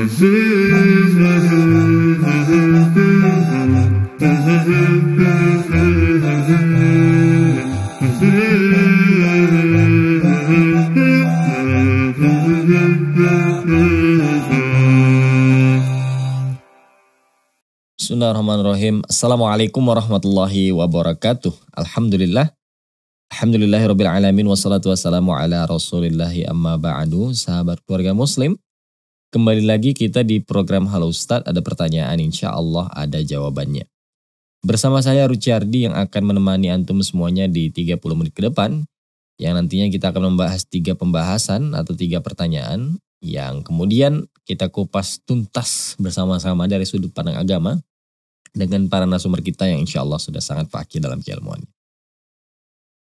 Bismillahirrahmanirrahim. Assalamualaikum warahmatullahi wabarakatuh. Alhamdulillah. Alhamdulillahirabbil alamin wassalatu wassalamu ala Rasulillahi amma ba'du. Sahabat keluarga muslim Kembali lagi kita di program Halo Ustadz, ada pertanyaan insya Allah ada jawabannya. Bersama saya Ruchardi yang akan menemani Antum semuanya di 30 menit ke depan, yang nantinya kita akan membahas tiga pembahasan atau tiga pertanyaan, yang kemudian kita kupas tuntas bersama-sama dari sudut pandang agama, dengan para narasumber kita yang insya Allah sudah sangat pakai dalam keilmuan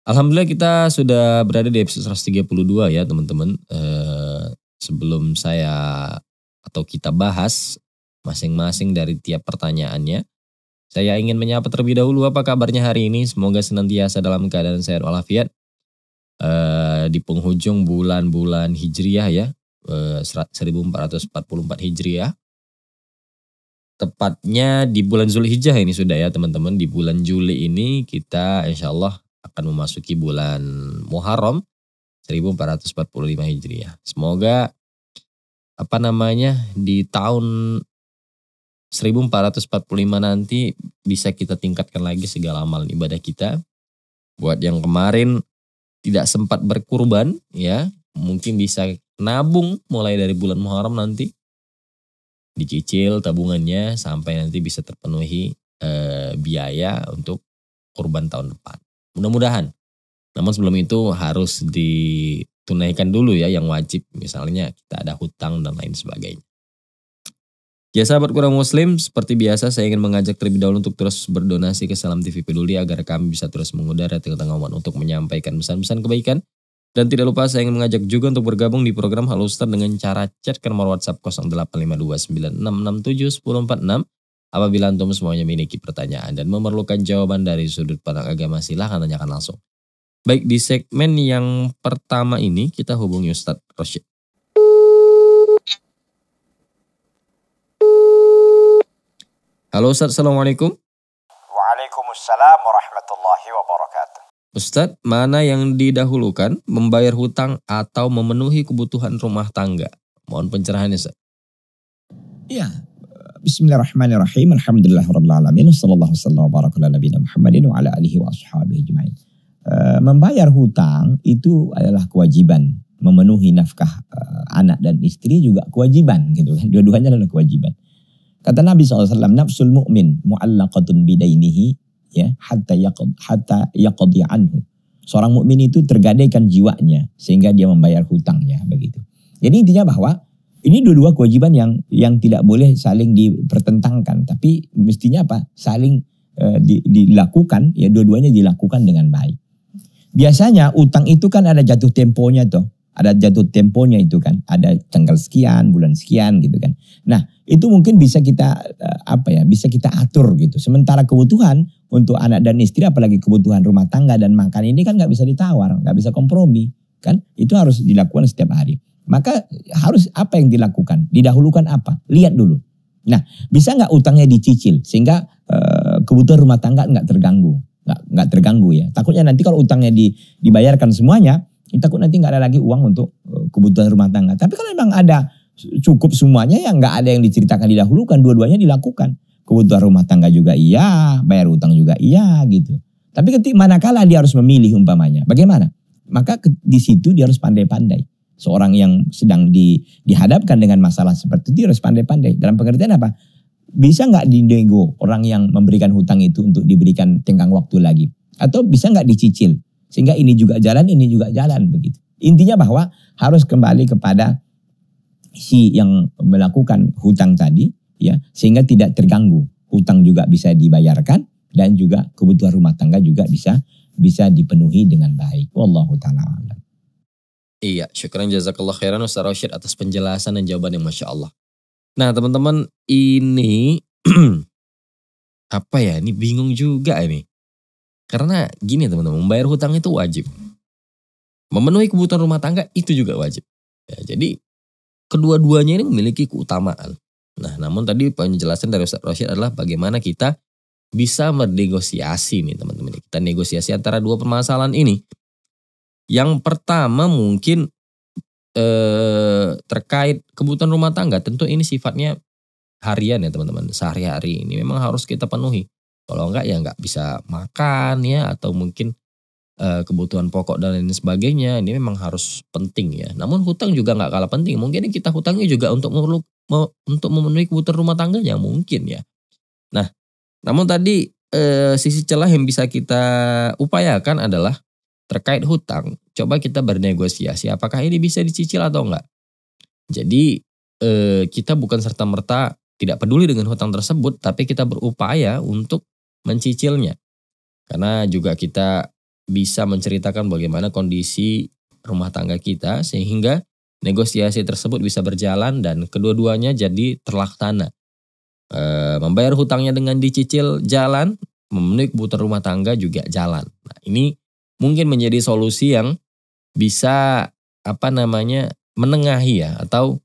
Alhamdulillah kita sudah berada di episode 132 ya teman-teman. Eh, Sebelum saya atau kita bahas masing-masing dari tiap pertanyaannya, saya ingin menyapa terlebih dahulu apa kabarnya hari ini. Semoga senantiasa dalam keadaan sehat walafiat. E, di penghujung bulan-bulan Hijriah ya, e, eh, 1444 Hijriah. Tepatnya di bulan Zulhijjah ini sudah ya teman-teman. Di bulan Juli ini kita insya Allah akan memasuki bulan Muharram 1445 Hijriah. Semoga apa namanya di tahun 1445 nanti bisa kita tingkatkan lagi segala amal ibadah kita. Buat yang kemarin tidak sempat berkurban ya, mungkin bisa nabung mulai dari bulan Muharram nanti. Dicicil tabungannya sampai nanti bisa terpenuhi eh, biaya untuk kurban tahun depan. Mudah-mudahan namun sebelum itu harus ditunaikan dulu ya yang wajib. Misalnya kita ada hutang dan lain sebagainya. Ya sahabat kurang muslim, seperti biasa saya ingin mengajak terlebih dahulu untuk terus berdonasi ke Salam TV Peduli agar kami bisa terus mengudara di tengah umat untuk menyampaikan pesan-pesan kebaikan. Dan tidak lupa saya ingin mengajak juga untuk bergabung di program Haluster dengan cara chat ke nomor WhatsApp 085296671046. Apabila antum semuanya memiliki pertanyaan dan memerlukan jawaban dari sudut pandang agama silahkan tanyakan langsung. Baik, di segmen yang pertama ini kita hubungi Ustadz Rosyid. Halo Ustadz, Assalamualaikum. Waalaikumsalam warahmatullahi wabarakatuh. Ustadz, mana yang didahulukan, membayar hutang atau memenuhi kebutuhan rumah tangga? Mohon pencerahannya, Ustadz. Ya, Bismillahirrahmanirrahim. Alhamdulillah Rabbil Alamin. Wassallallahu wasallam wa baraka ala nabiyina Muhammadin wa ala alihi wa ashabihi jema'in. Eh, membayar hutang itu adalah kewajiban memenuhi nafkah uh, anak dan istri juga kewajiban gitu kan dua-duanya adalah kewajiban kata Nabi saw nafsul mu'min muallaqatun bidainihi ya hatta yaqad hatta yaqdi anhu seorang mukmin itu tergadaikan jiwanya sehingga dia membayar hutangnya begitu jadi intinya bahwa ini dua-dua kewajiban yang yang tidak boleh saling dipertentangkan tapi mestinya apa saling eh, dilakukan ya dua-duanya dilakukan dengan baik Biasanya utang itu kan ada jatuh temponya tuh. Ada jatuh temponya itu kan. Ada tanggal sekian, bulan sekian gitu kan. Nah itu mungkin bisa kita eh, apa ya bisa kita atur gitu. Sementara kebutuhan untuk anak dan istri apalagi kebutuhan rumah tangga dan makan ini kan nggak bisa ditawar. nggak bisa kompromi kan. Itu harus dilakukan setiap hari. Maka harus apa yang dilakukan? Didahulukan apa? Lihat dulu. Nah bisa nggak utangnya dicicil sehingga eh, kebutuhan rumah tangga nggak terganggu nggak nggak terganggu ya. Takutnya nanti kalau utangnya di, dibayarkan semuanya, takut nanti nggak ada lagi uang untuk eh, kebutuhan rumah tangga. Tapi kalau memang ada cukup semuanya ya nggak ada yang diceritakan didahulukan, dua-duanya dilakukan. Kebutuhan rumah tangga juga iya, bayar utang juga iya gitu. Tapi ketika manakala dia harus memilih umpamanya, bagaimana? Maka di situ dia harus pandai-pandai. Seorang yang sedang di, dihadapkan dengan masalah seperti itu dia harus pandai-pandai. Dalam pengertian apa? bisa nggak dinego orang yang memberikan hutang itu untuk diberikan tenggang waktu lagi? Atau bisa nggak dicicil? Sehingga ini juga jalan, ini juga jalan begitu. Intinya bahwa harus kembali kepada si yang melakukan hutang tadi ya sehingga tidak terganggu. Hutang juga bisa dibayarkan dan juga kebutuhan rumah tangga juga bisa bisa dipenuhi dengan baik. Wallahu taala Iya, syukran jazakallah khairan Ustaz Rashid atas penjelasan dan jawaban yang Masya Allah. Nah teman-teman ini apa ya ini bingung juga ini. Karena gini teman-teman membayar hutang itu wajib. Memenuhi kebutuhan rumah tangga itu juga wajib. Ya, jadi kedua-duanya ini memiliki keutamaan. Nah namun tadi penjelasan dari Ustaz Rashid adalah bagaimana kita bisa bernegosiasi nih teman-teman. Kita negosiasi antara dua permasalahan ini. Yang pertama mungkin eh, terkait kebutuhan rumah tangga tentu ini sifatnya harian ya teman-teman sehari-hari ini memang harus kita penuhi kalau enggak ya enggak bisa makan ya atau mungkin eh, kebutuhan pokok dan lain sebagainya ini memang harus penting ya namun hutang juga enggak kalah penting mungkin kita hutangnya juga untuk memerlu untuk memenuhi kebutuhan rumah tangganya mungkin ya nah namun tadi eh, sisi celah yang bisa kita upayakan adalah terkait hutang, coba kita bernegosiasi apakah ini bisa dicicil atau enggak. Jadi eh, kita bukan serta-merta tidak peduli dengan hutang tersebut, tapi kita berupaya untuk mencicilnya. Karena juga kita bisa menceritakan bagaimana kondisi rumah tangga kita sehingga negosiasi tersebut bisa berjalan dan kedua-duanya jadi terlaksana. E, membayar hutangnya dengan dicicil jalan, memenuhi kebutuhan rumah tangga juga jalan. Nah, ini mungkin menjadi solusi yang bisa apa namanya menengahi ya atau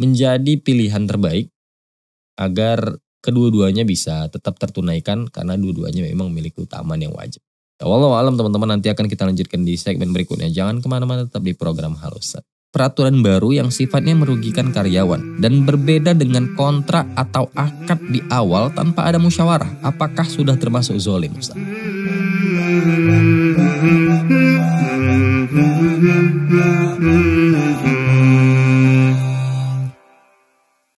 menjadi pilihan terbaik agar kedua-duanya bisa tetap tertunaikan karena dua-duanya memang memiliki utama yang wajib. Ya walau alam teman-teman nanti akan kita lanjutkan di segmen berikutnya. Jangan kemana-mana tetap di program Halusan. peraturan baru yang sifatnya merugikan karyawan dan berbeda dengan kontrak atau akad di awal tanpa ada musyawarah. Apakah sudah termasuk zolim, Ustaz? Mm-hmm.